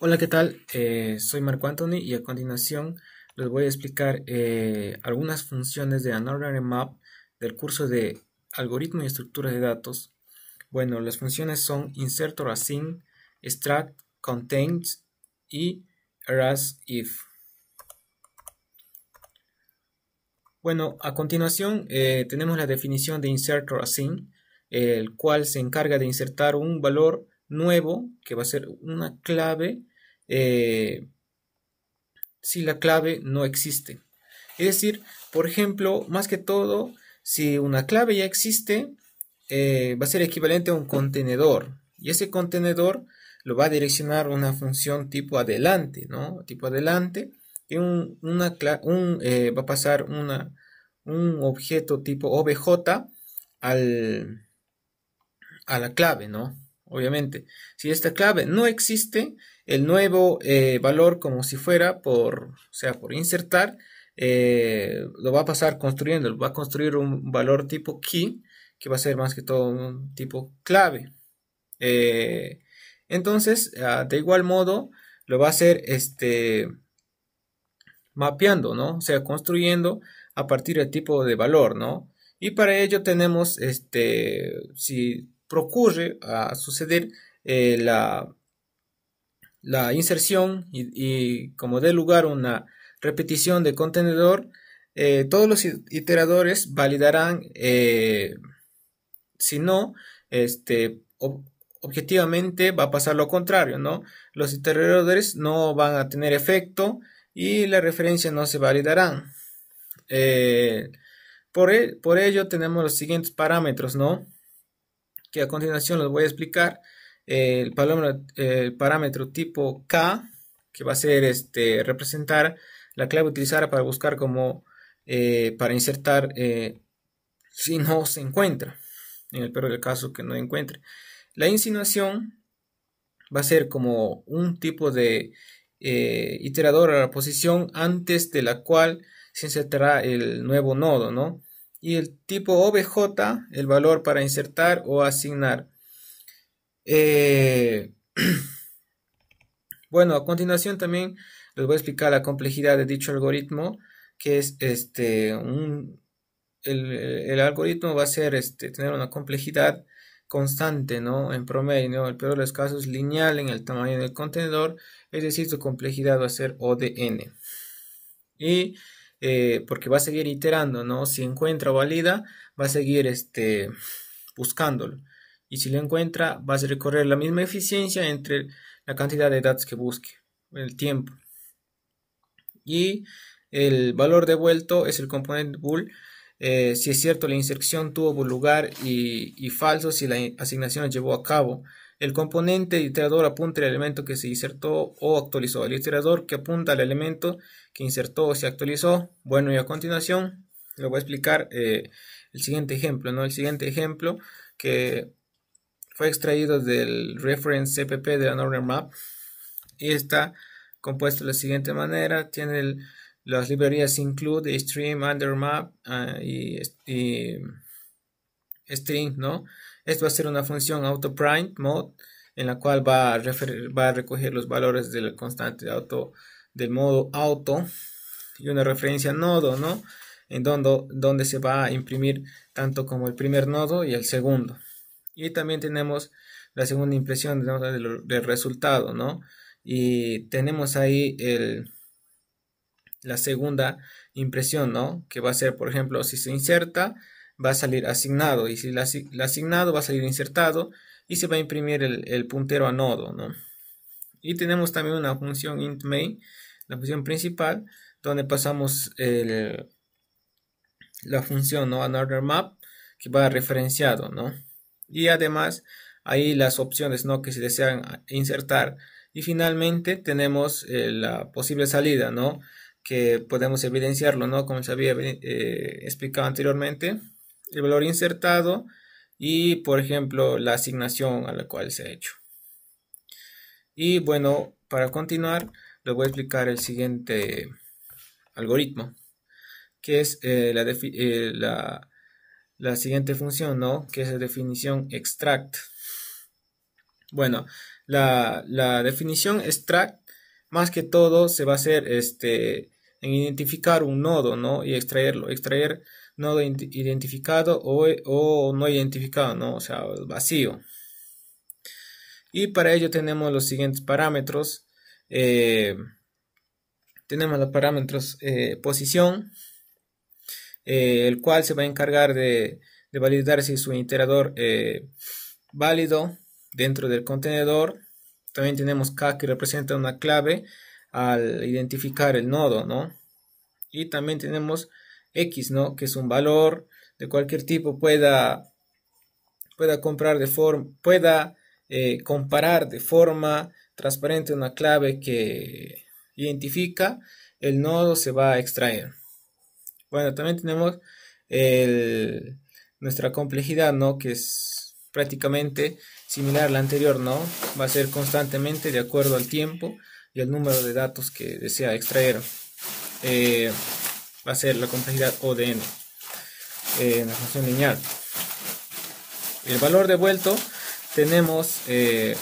Hola, ¿qué tal? Eh, soy Marco Anthony y a continuación les voy a explicar eh, algunas funciones de Another Map del curso de Algoritmo y Estructuras de Datos. Bueno, las funciones son insert or assign, extract, contains y eras if. Bueno, a continuación eh, tenemos la definición de insert or assign, el cual se encarga de insertar un valor nuevo que va a ser una clave eh, si la clave no existe. Es decir, por ejemplo, más que todo, si una clave ya existe, eh, va a ser equivalente a un contenedor. Y ese contenedor lo va a direccionar una función tipo adelante, ¿no? Tipo adelante. Y una, eh, va a pasar una, un objeto tipo OBJ al, a la clave, ¿no? obviamente. Si esta clave no existe, el nuevo eh, valor como si fuera por, sea, por insertar, eh, lo va a pasar construyendo, va a construir un valor tipo key, que va a ser más que todo un tipo clave. Eh, entonces, ah, de igual modo, lo va a hacer este mapeando, ¿no? O sea, construyendo a partir del tipo de valor, ¿no? Y para ello tenemos, este, si procure a suceder eh, la, la, inserción y, como dé lugar una repetición de contenedor, eh, todos los iteradores validarán eh, si no, este, objetivamente va a pasar lo contrario, ¿no? Los iteradores no van a tener efecto y las referencias no se validarán. por, e-, por, ello tenemos los siguientes parámetros, ¿no? que a continuación les voy a explicar, eh, el parámetro, tipo K, que va a ser este, representar la clave utilizada para buscar como eh, para insertar eh, si no se encuentra, en el peor del caso que no encuentre. La insinuación va a ser como un tipo de iterador a la posición antes de la cual se insertará el nuevo nodo, ¿no? y el tipo OBJ, el valor para insertar o asignar. Eh, bueno, a continuación también les voy a explicar la complejidad de dicho algoritmo, que es este, un, el, algoritmo va a ser este, tener una complejidad constante, ¿no? En promedio, ¿no? el peor de los casos lineal en el tamaño del contenedor, es decir, su complejidad va a ser O n. Y eh, porque va a seguir iterando, ¿no? Si encuentra válida, valida, va a seguir este, buscándolo. Y si lo encuentra, va a recorrer la misma eficiencia entre la cantidad de datos que busque, el tiempo. Y el valor devuelto es el componente bool eh, si es cierto la inserción tuvo lugar y, falso si la asignación llevó a cabo. El componente iterador apunta el elemento que se insertó o actualizó. El iterador que apunta al elemento que insertó o se actualizó. Bueno, y a continuación le voy a explicar eh, el siguiente ejemplo. ¿no? El siguiente ejemplo que fue extraído del reference CPP de la Northern Map y está compuesto de la siguiente manera. Tiene el las librerías include Stream, Undermap ah, y, String, ¿no? Esto va a ser una función auto print mode en la cual va a, va a recoger los valores del constante auto, del modo auto y una referencia nodo, ¿no? En donde, donde se va a imprimir tanto como el primer nodo y el segundo. Y también tenemos la segunda impresión del resultado, ¿no? Y tenemos ahí el, la segunda impresión, ¿no? Que va a ser, por ejemplo, si se inserta, va a salir asignado, y si la, asignado va a salir insertado, y se va a imprimir el, puntero a nodo, ¿no? Y tenemos también una función int main, la función principal, donde pasamos la función, ¿no? Another map, que va referenciado, ¿no? Y además, ahí las opciones, ¿no? Que se desean insertar. Y finalmente tenemos eh, la posible salida, ¿no? que podemos evidenciarlo, ¿no? Como se había eh, explicado anteriormente, el valor insertado y, por ejemplo, la asignación a la cual se ha hecho. Y bueno, para continuar, les voy a explicar el siguiente algoritmo, que es eh, eh, la, la, siguiente función, ¿no? Que es la definición extract. Bueno, la, la definición extract más que todo se va a hacer este, en identificar un nodo, Y extraerlo, extraer nodo identificado o, no identificado, ¿no? O sea, vacío. Y para ello tenemos los siguientes parámetros. Eh, tenemos los parámetros eh, posición, eh, el cual se va a encargar de, validar si su iterador válido dentro del contenedor también tenemos K que representa una clave al identificar el nodo, ¿no? Y también tenemos X, ¿no? Que es un valor de cualquier tipo pueda, pueda comprar de forma, pueda eh, comparar de forma transparente una clave que identifica el nodo se va a extraer. Bueno, también tenemos nuestra complejidad, ¿no? Que es prácticamente similar a la anterior, no, va a ser constantemente de acuerdo al tiempo y el número de datos que desea extraer. Eh, va a ser la complejidad O de eh, en la función lineal. El valor devuelto tenemos eh,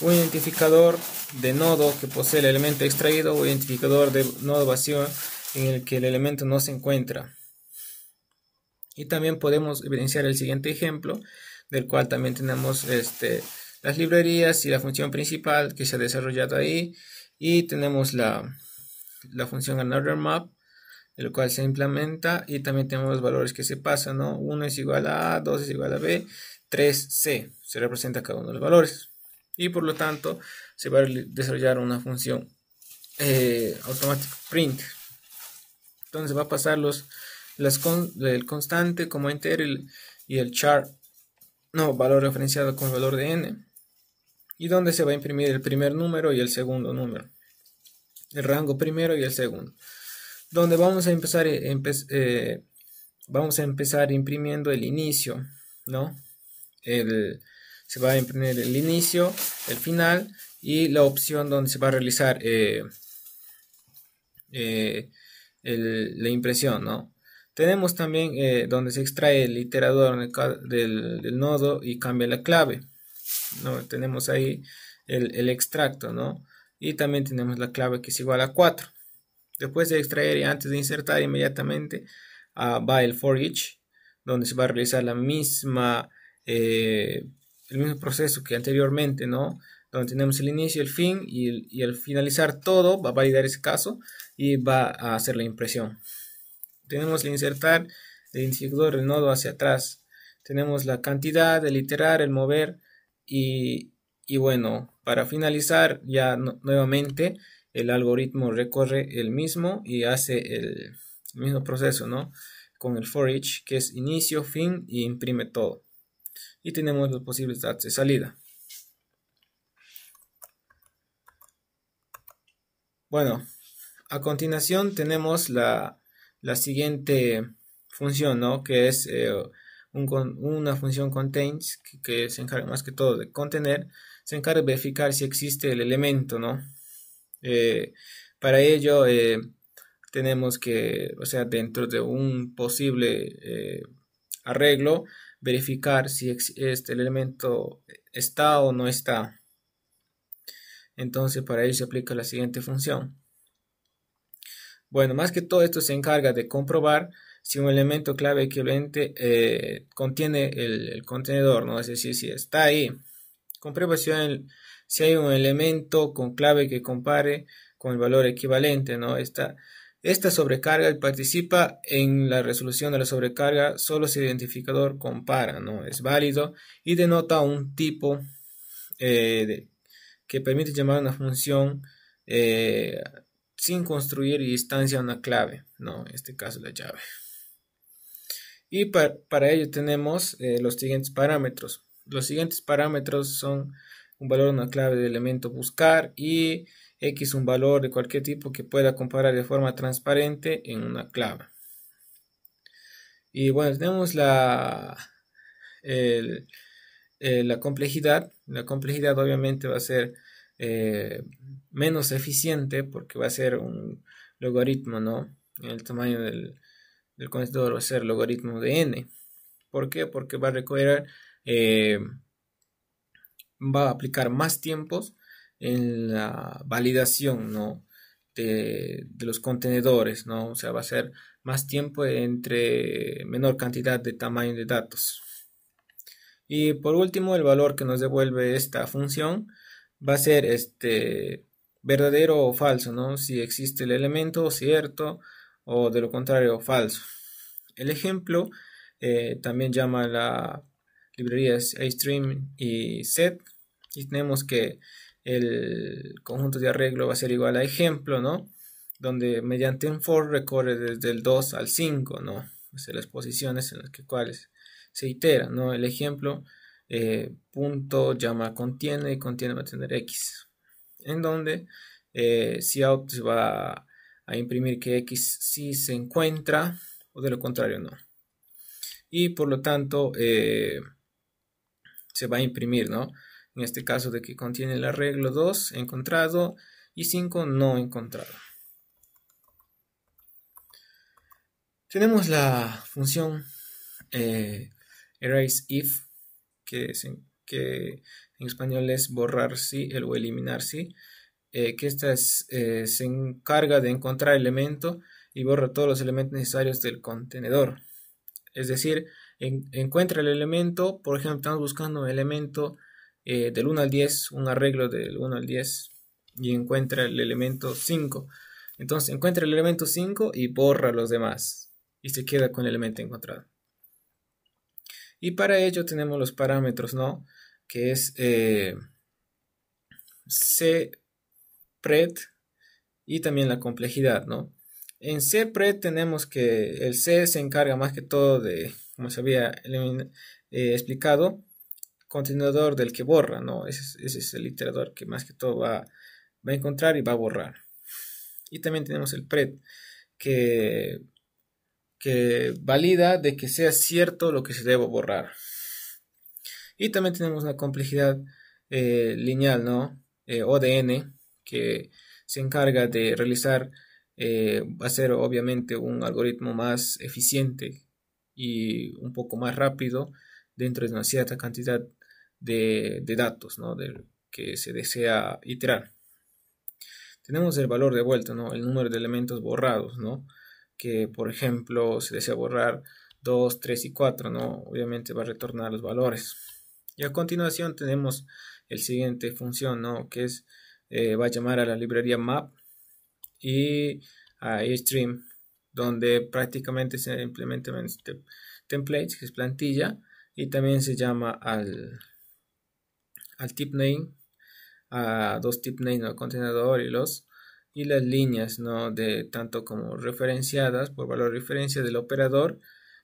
un identificador de nodo que posee el elemento extraído un identificador de nodo vacío en el que el elemento no se encuentra. Y también podemos evidenciar el siguiente ejemplo del cual también tenemos este, las librerías y la función principal que se ha desarrollado ahí. Y tenemos la, la función anotherMap map, el cual se implementa. Y también tenemos los valores que se pasan, ¿no? 1 es igual a A, 2 es igual a B, 3C. Se representa cada uno de los valores. Y por lo tanto, se va a desarrollar una función eh, automatic print. Entonces va a pasar los, las con, el constante como enter y el, y el char no, valor referenciado con valor de n, y donde se va a imprimir el primer número y el segundo número, el rango primero y el segundo, donde vamos a empezar, eh, eh, vamos a empezar imprimiendo el inicio, ¿no? se va a imprimir el inicio, el final y la opción donde se va a realizar eh, la impresión, ¿no? Tenemos también eh, donde se extrae el iterador del, nodo y cambia la clave. Tenemos ahí el, extracto, ¿no? Y también tenemos la clave que es igual a 4. Después de extraer y antes de insertar inmediatamente ah, va el for each, donde se va a realizar la misma, eh, el mismo proceso que anteriormente, ¿no? Donde tenemos el inicio, el fin y, y al finalizar todo va a validar ese caso y va a hacer la impresión. Tenemos el insertar, el insertor el nodo hacia atrás. Tenemos la cantidad, el iterar, el mover y, bueno, para finalizar ya nuevamente el algoritmo recorre el mismo y hace el mismo proceso, ¿no? Con el for each que es inicio, fin y imprime todo. Y tenemos los posibles datos de salida. Bueno, a continuación tenemos la la siguiente función, Que es eh, una función contains, que, se encarga más que todo de contener, se encarga de verificar si existe el elemento, ¿no? Eh, para ello eh, tenemos que, o sea, dentro de un posible arreglo, verificar si este, el elemento está o no está. Entonces para ello se aplica la siguiente función. Bueno, más que todo esto se encarga de comprobar si un elemento clave equivalente eh, contiene el, contenedor, ¿no? Es decir, si está ahí. Comprueba si hay, un elemento con clave que compare con el valor equivalente, ¿no? Esta, esta sobrecarga participa en la resolución de la sobrecarga solo si el identificador compara, ¿no? Es válido y denota un tipo eh, que permite llamar una función eh, sin construir y instancia una clave, no, en este caso la llave. Y para, ello tenemos eh, los siguientes parámetros. Los siguientes parámetros son un valor, una clave de elemento buscar y x un valor de cualquier tipo que pueda comparar de forma transparente en una clave. Y bueno, tenemos la, eh, la complejidad. La complejidad obviamente va a ser eh, menos eficiente porque va a ser un logaritmo, ¿no? El tamaño del, del conector va a ser logaritmo de n. ¿Por qué? Porque va a recoger eh, va a aplicar más tiempos en la validación, ¿no? De, de, los contenedores, ¿no? O sea, va a ser más tiempo entre menor cantidad de tamaño de datos. Y por último, el valor que nos devuelve esta función va a ser este verdadero o falso, ¿no? Si existe el elemento, cierto, o de lo contrario, falso. El ejemplo eh, también llama la librería A-Stream y set y tenemos que el conjunto de arreglo va a ser igual a ejemplo, ¿no? Donde mediante un for recorre desde el 2 al 5, ¿no? las posiciones en las que cuales se itera ¿no? El ejemplo eh, punto llama contiene y contiene va a tener x en donde eh, si out se va a imprimir que x si se encuentra o de lo contrario no y por lo tanto eh, se va a imprimir no en este caso de que contiene el arreglo 2 encontrado y 5 no encontrado tenemos la función erase if que, en, español es borrar sí el, o eliminar sí, eh, que esta eh, se encarga de encontrar elemento y borra todos los elementos necesarios del contenedor. Es decir, encuentra el elemento, por ejemplo, estamos buscando un elemento eh, del 1 al 10, un arreglo del 1 al 10 y encuentra el elemento 5. Entonces encuentra el elemento 5 y borra los demás y se queda con el elemento encontrado. Y para ello tenemos los parámetros, ¿no? Que es eh, C, PRED y también la complejidad, ¿no? En PRED tenemos que el C se encarga más que todo de, como se había eh, explicado, continuador del que borra, ¿no? Ese es, ese el iterador que más que todo va, va a encontrar y va a borrar. Y también tenemos el pred, que valida de que sea cierto lo que se debe borrar. Y también tenemos una complejidad eh, lineal, ¿no? Eh, ODN, que se encarga de realizar, va eh, a ser obviamente un algoritmo más eficiente y un poco más rápido dentro de una cierta cantidad de, datos, ¿no? De, que se desea iterar. Tenemos el valor de vuelta, ¿no? El número de elementos borrados, ¿no? que, por ejemplo, se desea borrar 2, 3 y 4, ¿no? Obviamente va a retornar los valores. Y a continuación tenemos el siguiente función, ¿no? Que es, eh, va a llamar a la librería map y a stream, donde prácticamente se implementan este templates, que es plantilla, y también se llama al, al tip name, a dos tip names, contenedor y los y las líneas ¿no? de tanto como referenciadas por valor de referencia del operador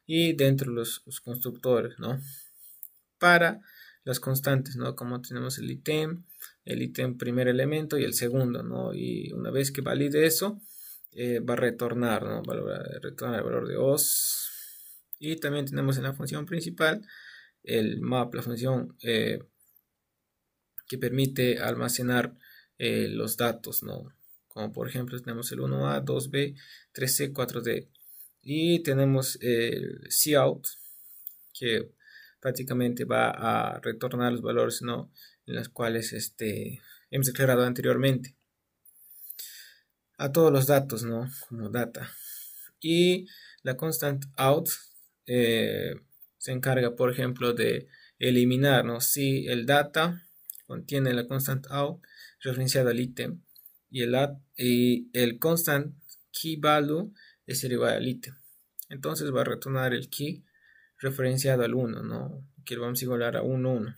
y dentro los, los constructores ¿no? para las constantes ¿no? como tenemos el ítem el item primer elemento y el segundo ¿no? y una vez que valide eso eh, va a retornar ¿no? a eh, retornar el valor de os y también tenemos en la función principal el map la función eh, que permite almacenar los datos, ¿no? como por ejemplo tenemos el 1A, 2B, 3C, 4D. Y tenemos el cout, que prácticamente va a retornar los valores en los cuales este, hemos declarado anteriormente. A todos los datos, ¿no? Como data. Y la constant out eh, se encarga, por ejemplo, de eliminar, Si el data contiene la constant out referenciada al ítem, y el, el constant key value es el item Entonces va a retornar el key referenciado al 1, ¿no? que lo vamos a igualar a 1, 1.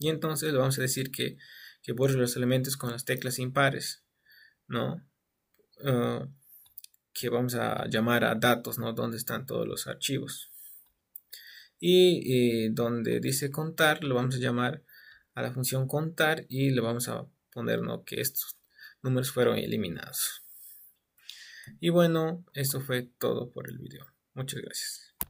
Y entonces le vamos a decir que, que borre los elementos con las teclas impares, ¿no? Ah, que vamos a llamar a datos, ¿no? Donde están todos los archivos. Y eh, donde dice contar, lo vamos a llamar a la función contar y le vamos a poner, ¿no? Que estos números fueron eliminados. Y bueno, esto fue todo por el video. Muchas gracias.